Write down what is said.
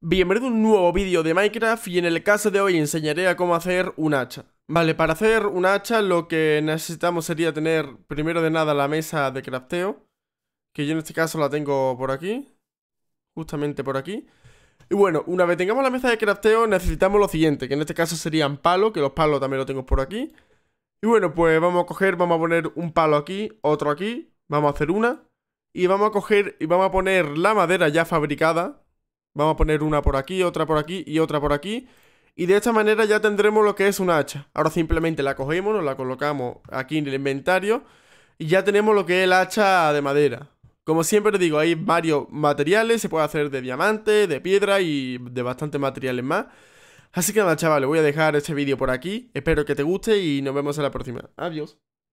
Bienvenido a un nuevo vídeo de Minecraft y en el caso de hoy enseñaré a cómo hacer un hacha. Vale, para hacer un hacha lo que necesitamos sería tener primero de nada la mesa de crafteo, que yo en este caso la tengo por aquí, justamente por aquí. Y bueno, una vez tengamos la mesa de crafteo necesitamos lo siguiente, que en este caso serían palos, que los palos también los tengo por aquí. Y bueno, pues vamos a coger, vamos a poner un palo aquí, otro aquí, vamos a hacer una. Y vamos a coger y vamos a poner la madera ya fabricada, Vamos a poner una por aquí, otra por aquí y otra por aquí. Y de esta manera ya tendremos lo que es una hacha. Ahora simplemente la cogemos, nos la colocamos aquí en el inventario y ya tenemos lo que es el hacha de madera. Como siempre digo, hay varios materiales, se puede hacer de diamante, de piedra y de bastantes materiales más. Así que nada chavales, voy a dejar este vídeo por aquí, espero que te guste y nos vemos en la próxima. Adiós.